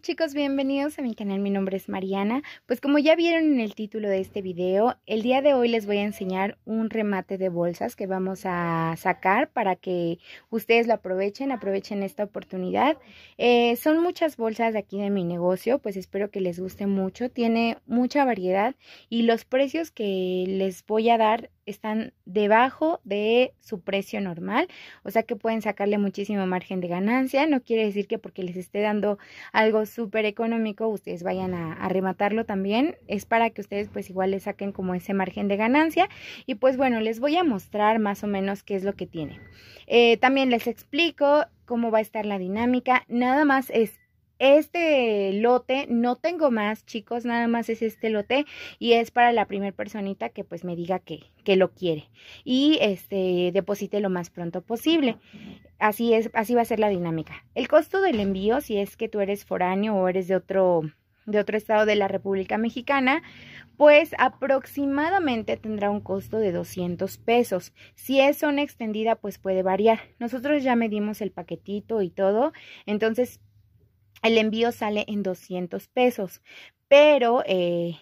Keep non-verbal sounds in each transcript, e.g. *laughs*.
chicos? Bienvenidos a mi canal, mi nombre es Mariana. Pues como ya vieron en el título de este video, el día de hoy les voy a enseñar un remate de bolsas que vamos a sacar para que ustedes lo aprovechen, aprovechen esta oportunidad. Eh, son muchas bolsas de aquí de mi negocio, pues espero que les guste mucho, tiene mucha variedad y los precios que les voy a dar están debajo de su precio normal, o sea que pueden sacarle muchísimo margen de ganancia, no quiere decir que porque les esté dando algo súper económico ustedes vayan a, arrematarlo rematarlo también, es para que ustedes pues igual le saquen como ese margen de ganancia y pues bueno, les voy a mostrar más o menos qué es lo que tiene. Eh, también les explico cómo va a estar la dinámica, nada más es este lote, no tengo más chicos, nada más es este lote y es para la primer personita que pues me diga que, lo quiere y este deposite lo más pronto posible. Así es, así va a ser la dinámica. El costo del envío, si es que tú eres foráneo o eres de otro de otro estado de la República Mexicana, pues aproximadamente tendrá un costo de 200 pesos. Si es zona extendida, pues puede variar. Nosotros ya medimos el paquetito y todo, entonces el envío sale en 200 pesos, pero eh,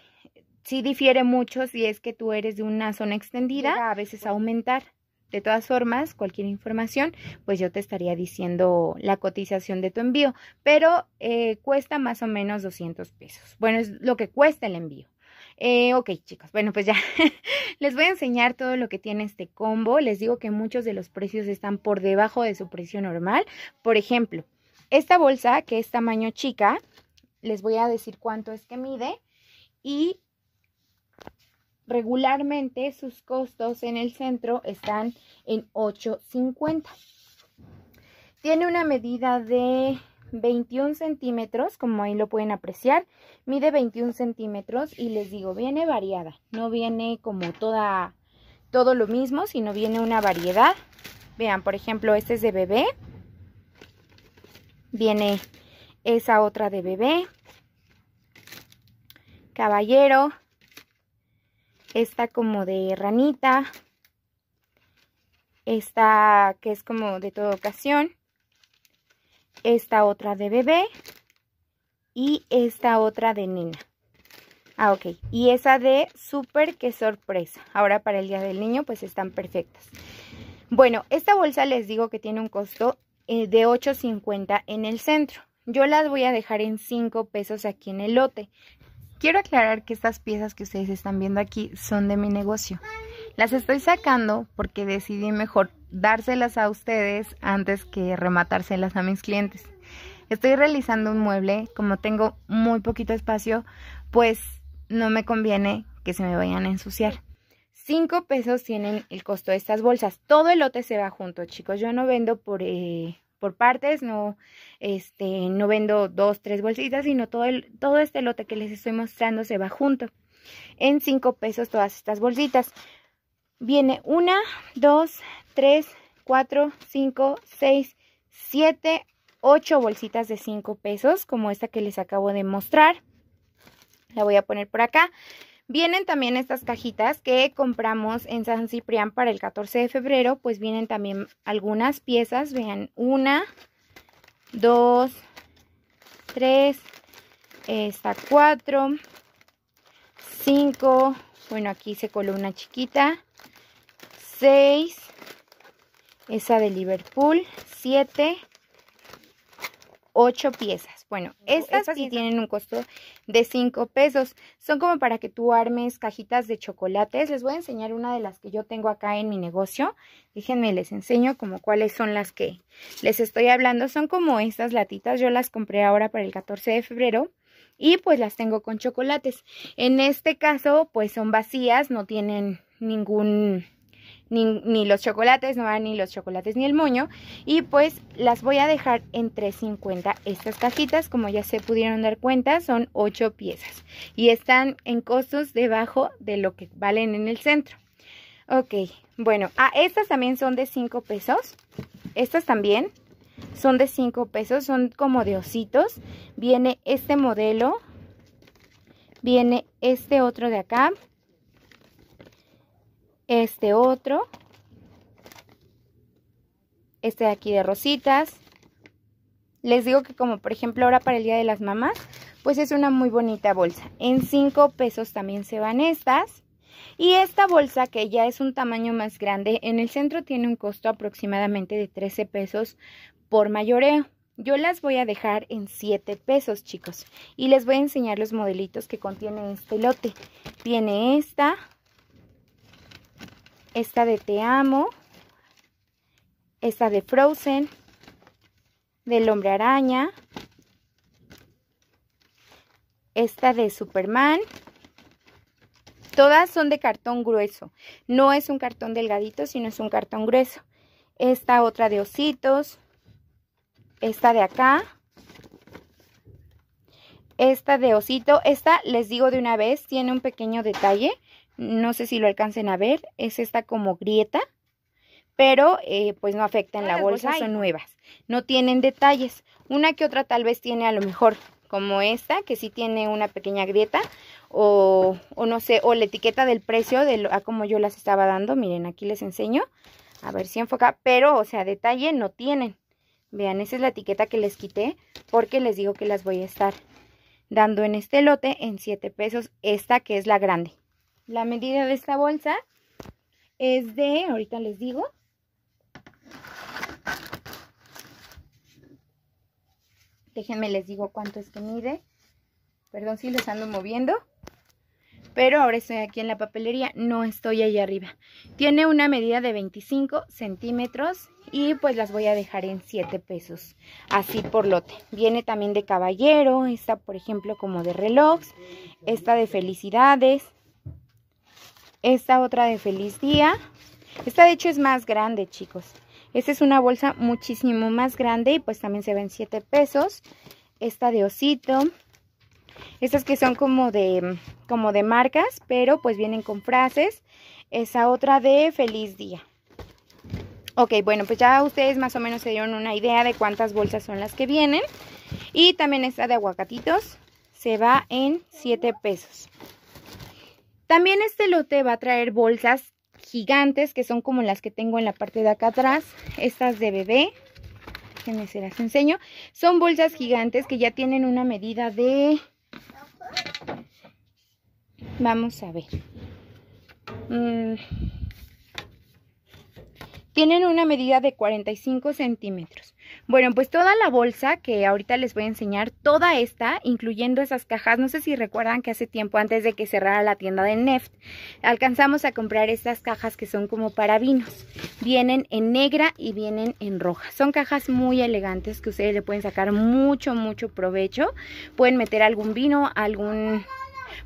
sí difiere mucho si es que tú eres de una zona extendida, a veces aumentar. De todas formas, cualquier información, pues yo te estaría diciendo la cotización de tu envío, pero eh, cuesta más o menos 200 pesos. Bueno, es lo que cuesta el envío. Eh, ok, chicos, bueno, pues ya *laughs* les voy a enseñar todo lo que tiene este combo. Les digo que muchos de los precios están por debajo de su precio normal. Por ejemplo, esta bolsa, que es tamaño chica, les voy a decir cuánto es que mide y regularmente sus costos en el centro están en 8.50. Tiene una medida de 21 centímetros, como ahí lo pueden apreciar, mide 21 centímetros y les digo, viene variada, no viene como toda, todo lo mismo, sino viene una variedad. Vean, por ejemplo, este es de bebé, Viene esa otra de bebé. Caballero. Esta como de ranita. Esta que es como de toda ocasión. Esta otra de bebé. Y esta otra de nena. Ah, ok. Y esa de súper qué sorpresa. Ahora para el Día del Niño pues están perfectas. Bueno, esta bolsa les digo que tiene un costo eh, de 8.50 en el centro. Yo las voy a dejar en 5 pesos aquí en el lote. Quiero aclarar que estas piezas que ustedes están viendo aquí son de mi negocio. Las estoy sacando porque decidí mejor dárselas a ustedes antes que rematárselas a mis clientes. Estoy realizando un mueble, como tengo muy poquito espacio, pues no me conviene que se me vayan a ensuciar. 5 pesos tienen el costo de estas bolsas. Todo el lote se va junto, chicos. Yo no vendo por, eh, por partes, no, este, no vendo dos, tres bolsitas, sino todo, el, todo este lote que les estoy mostrando se va junto. En 5 pesos todas estas bolsitas. Viene 1, 2, 3, 4, 5, 6, 7, 8 bolsitas de 5 pesos, como esta que les acabo de mostrar. La voy a poner por acá. Vienen también estas cajitas que compramos en San Ciprián para el 14 de febrero, pues vienen también algunas piezas, vean, una, dos, tres, esta cuatro, cinco, bueno aquí se coló una chiquita, seis, esa de Liverpool, siete, ocho piezas. Bueno, estas, sí tienen un costo de 5 pesos. Son como para que tú armes cajitas de chocolates. Les voy a enseñar una de las que yo tengo acá en mi negocio. Déjenme, les enseño como cuáles son las que les estoy hablando. Son como estas latitas. Yo las compré ahora para el 14 de febrero y pues las tengo con chocolates. En este caso, pues son vacías, no tienen ningún ni, los chocolates, no van ni los chocolates ni el moño. Y pues las voy a dejar en 3.50. Estas cajitas, como ya se pudieron dar cuenta, son 8 piezas. Y están en costos debajo de lo que valen en el centro. Ok, bueno, a ah, estas también son de 5 pesos. Estas también son de 5 pesos, son como de ositos. Viene este modelo, viene este otro de acá, este otro, este de aquí de rositas. Les digo que como por ejemplo ahora para el Día de las Mamás, pues es una muy bonita bolsa. En 5 pesos también se van estas. Y esta bolsa que ya es un tamaño más grande, en el centro tiene un costo aproximadamente de 13 pesos por mayoreo. Yo las voy a dejar en 7 pesos, chicos. Y les voy a enseñar los modelitos que contiene este lote. Tiene esta, esta de Te Amo, esta de Frozen, del Hombre Araña, esta de Superman. Todas son de cartón grueso. No es un cartón delgadito, sino es un cartón grueso. Esta otra de ositos. Esta de acá. Esta de osito. Esta, les digo de una vez, tiene un pequeño detalle no sé si lo alcancen a ver, es esta como grieta, pero eh, pues no afecta en la ah, pues bolsa, son nuevas, no tienen detalles. Una que otra tal vez tiene a lo mejor como esta, que sí tiene una pequeña grieta, o, no sé, o la etiqueta del precio de a como yo las estaba dando, miren, aquí les enseño, a ver si enfoca, pero o sea, detalle no tienen. Vean, esa es la etiqueta que les quité porque les digo que las voy a estar dando en este lote en 7 pesos, esta que es la grande. La medida de esta bolsa es de, ahorita les digo, déjenme les digo cuánto es que mide. Perdón si les ando moviendo. Pero ahora estoy aquí en la papelería, no estoy allá arriba. Tiene una medida de 25 centímetros y pues las voy a dejar en 7 pesos, así por lote. Viene también de caballero, esta por ejemplo como de reloj, esta de felicidades, esta otra de Feliz Día. Esta de hecho es más grande, chicos. Esta es una bolsa muchísimo más grande y pues también se ven 7 pesos. Esta de osito. Estas que son como de, como de marcas, pero pues vienen con frases. Esa otra de Feliz Día. Ok, bueno, pues ya ustedes más o menos se dieron una idea de cuántas bolsas son las que vienen. Y también esta de aguacatitos se va en 7 pesos. También este lote va a traer bolsas gigantes que son como las que tengo en la parte de acá atrás. Estas de bebé. Déjenme se las enseño. Son bolsas gigantes que ya tienen una medida de... Vamos a ver. Mm. Tienen una medida de 45 centímetros. Bueno, pues toda la bolsa que ahorita les voy a enseñar, toda esta, incluyendo esas cajas, no sé si recuerdan que hace tiempo antes de que cerrara la tienda de Neft, alcanzamos a comprar estas cajas que son como para vinos. Vienen en negra y vienen en roja. Son cajas muy elegantes que ustedes le pueden sacar mucho, mucho provecho. Pueden meter algún vino, algún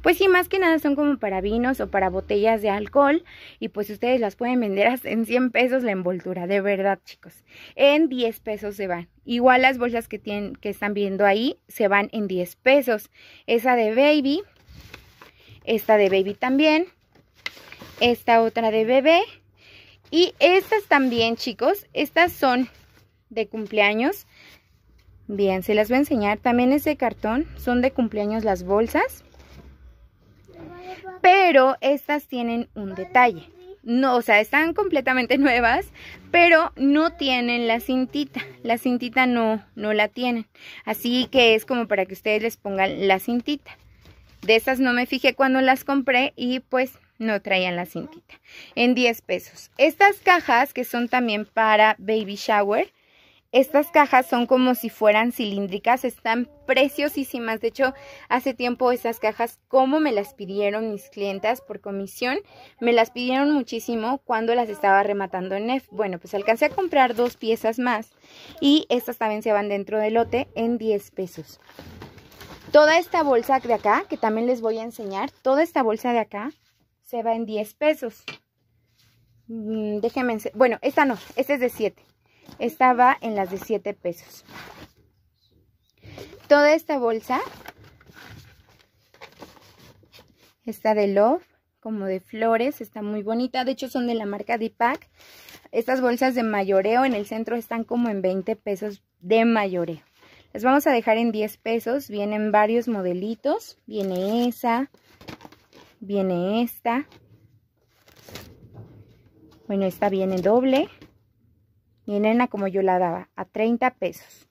pues sí, más que nada son como para vinos o para botellas de alcohol y pues ustedes las pueden vender en 100 pesos la envoltura, de verdad chicos. En 10 pesos se van. Igual las bolsas que, tienen, que están viendo ahí se van en 10 pesos. Esa de baby, esta de baby también, esta otra de bebé. Y estas también, chicos, estas son de cumpleaños. Bien, se las voy a enseñar. También es cartón, son de cumpleaños las bolsas pero estas tienen un detalle. No, o sea, están completamente *laughs* nuevas, pero no tienen la cintita. La cintita no, no la tienen. Así que es como para que ustedes les pongan la cintita. De estas no me fijé cuando las compré y pues no traían la cintita. En 10 pesos. Estas cajas que son también para baby shower estas cajas son como si fueran cilíndricas, están preciosísimas. De hecho, hace tiempo esas cajas, como me las pidieron mis clientas por comisión, me las pidieron muchísimo cuando las estaba rematando en F. Bueno, pues alcancé a comprar dos piezas más y estas también se van dentro del lote en 10 pesos. Toda esta bolsa de acá, que también les voy a enseñar, toda esta bolsa de acá se va en 10 pesos. Mm, déjenme, bueno, esta no, esta es de 7 estaba en las de 7 pesos. Toda esta bolsa está de Love, como de flores, está muy bonita. De hecho, son de la marca Deepak. Estas bolsas de mayoreo en el centro están como en 20 pesos de mayoreo. Las vamos a dejar en 10 pesos. Vienen varios modelitos. Viene esa, viene esta. Bueno, esta viene doble. Vienen a como yo la daba, a 30 pesos.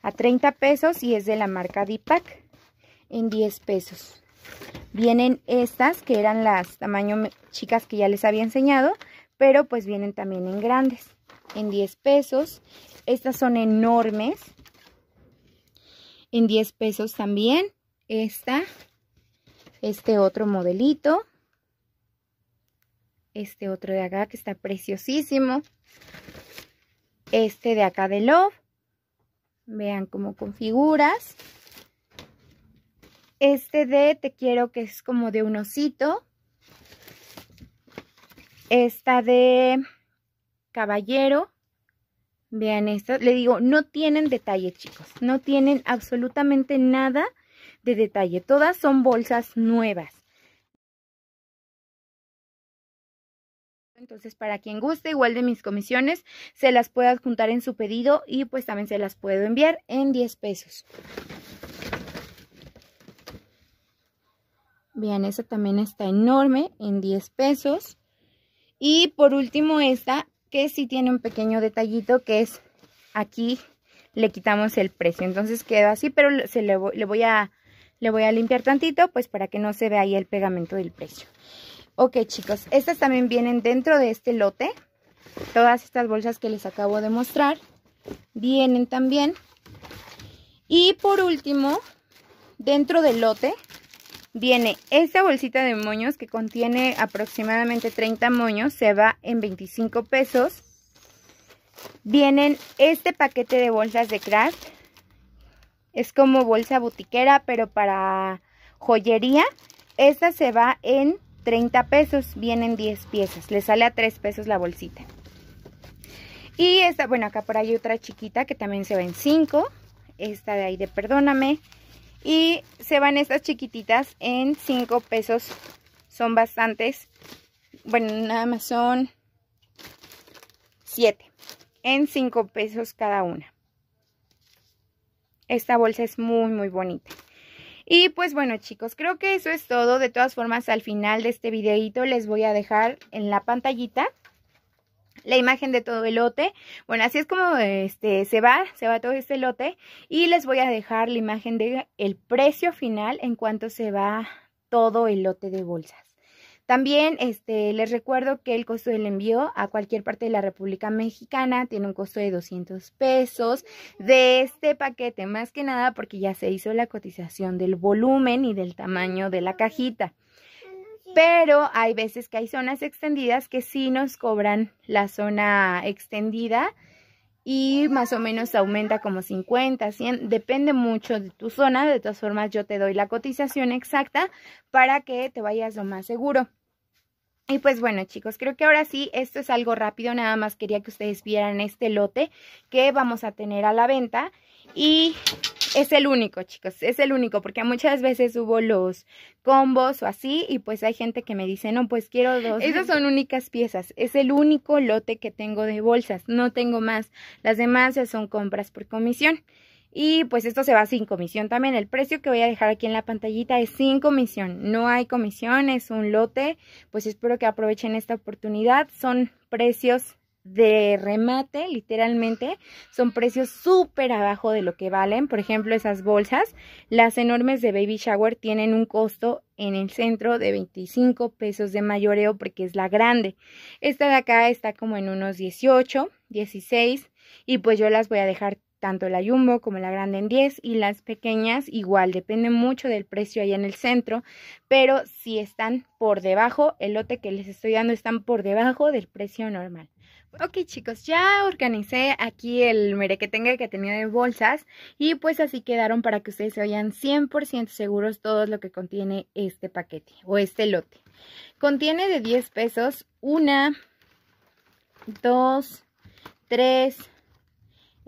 A 30 pesos y es de la marca Deepak... en 10 pesos. Vienen estas que eran las tamaño chicas que ya les había enseñado, pero pues vienen también en grandes, en 10 pesos. Estas son enormes, en 10 pesos también. Esta, este otro modelito, este otro de acá que está preciosísimo este de acá de Love. Vean cómo configuras. Este de Te Quiero, que es como de un osito. Esta de Caballero. Vean esto. Le digo, no tienen detalle, chicos. No tienen absolutamente nada de detalle. Todas son bolsas nuevas. Entonces, para quien guste, igual de mis comisiones, se las puedo adjuntar en su pedido y pues también se las puedo enviar en 10 pesos. Bien, esa también está enorme, en 10 pesos. Y por último esta, que sí tiene un pequeño detallito, que es aquí le quitamos el precio. Entonces queda así, pero se le, voy a, le voy a limpiar tantito, pues para que no se vea ahí el pegamento del precio. Ok, chicos, estas también vienen dentro de este lote. Todas estas bolsas que les acabo de mostrar vienen también. Y por último, dentro del lote viene esta bolsita de moños que contiene aproximadamente 30 moños. Se va en 25 pesos. Vienen este paquete de bolsas de craft. Es como bolsa botiquera, pero para joyería. Esta se va en 30 pesos, vienen 10 piezas, le sale a 3 pesos la bolsita. Y esta, bueno, acá por ahí otra chiquita que también se va en 5, esta de ahí de Perdóname. Y se van estas chiquititas en 5 pesos, son bastantes, bueno, nada más son 7, en 5 pesos cada una. Esta bolsa es muy, muy bonita. Y pues bueno chicos, creo que eso es todo. De todas formas, al final de este videito les voy a dejar en la pantallita la imagen de todo el lote. Bueno, así es como este se va, se va todo este lote y les voy a dejar la imagen de precio final en cuanto se va todo el lote de bolsas. También este, les recuerdo que el costo del envío a cualquier parte de la República Mexicana tiene un costo de 200 pesos de este paquete, más que nada porque ya se hizo la cotización del volumen y del tamaño de la cajita. Pero hay veces que hay zonas extendidas que sí nos cobran la zona extendida y más o menos aumenta como 50, 100, depende mucho de tu zona, de todas formas yo te doy la cotización exacta para que te vayas lo más seguro. Y pues bueno chicos, creo que ahora sí, esto es algo rápido, nada más quería que ustedes vieran este lote que vamos a tener a la venta y es el único chicos, es el único porque muchas veces hubo los combos o así y pues hay gente que me dice, no pues quiero dos, esas son únicas piezas, es el único lote que tengo de bolsas, no tengo más, las demás ya son compras por comisión. Y pues esto se va sin comisión también. El precio que voy a dejar aquí en la pantallita es sin comisión. No hay comisión, es un lote. Pues espero que aprovechen esta oportunidad. Son precios de remate, literalmente, son precios súper abajo de lo que valen. Por ejemplo, esas bolsas, las enormes de baby shower, tienen un costo en el centro de 25 pesos de mayoreo porque es la grande. Esta de acá está como en unos 18, 16 y pues yo las voy a dejar tanto la Jumbo como la grande en 10 y las pequeñas igual, depende mucho del precio ahí en el centro, pero si están por debajo, el lote que les estoy dando están por debajo del precio normal. Ok chicos, ya organicé aquí el merequetengue que tenía de bolsas y pues así quedaron para que ustedes se vayan 100% seguros todo lo que contiene este paquete o este lote. Contiene de 10 pesos una, dos, tres,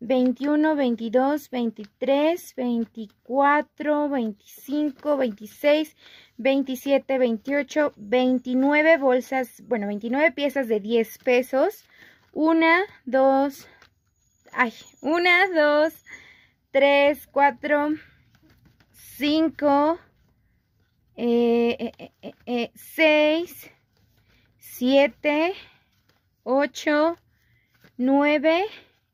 Veintiuno, veintidós, veintitrés, veinticuatro, veinticinco, veintiséis, veintisiete, veintiocho, veintinueve bolsas, bueno, veintinueve piezas de diez pesos. Una, dos, ay, una, dos, tres, cuatro, cinco, eh, eh, eh, seis, siete, ocho, nueve,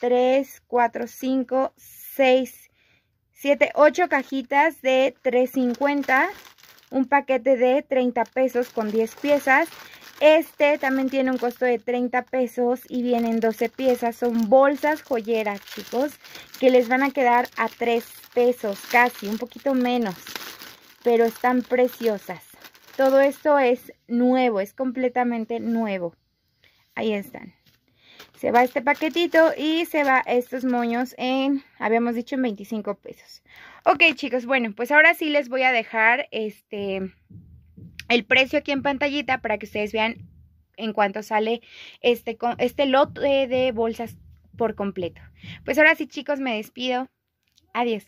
3, 4, 5, 6, 7, 8 cajitas de 3.50. Un paquete de 30 pesos con 10 piezas. Este también tiene un costo de 30 pesos y vienen 12 piezas. Son bolsas joyeras, chicos, que les van a quedar a 3 pesos, casi, un poquito menos. Pero están preciosas. Todo esto es nuevo, es completamente nuevo. Ahí están. Se va este paquetito y se va estos moños en, habíamos dicho, en 25 pesos. Ok, chicos, bueno, pues ahora sí les voy a dejar este el precio aquí en pantallita para que ustedes vean en cuánto sale este, este lote de bolsas por completo. Pues ahora sí, chicos, me despido. Adiós.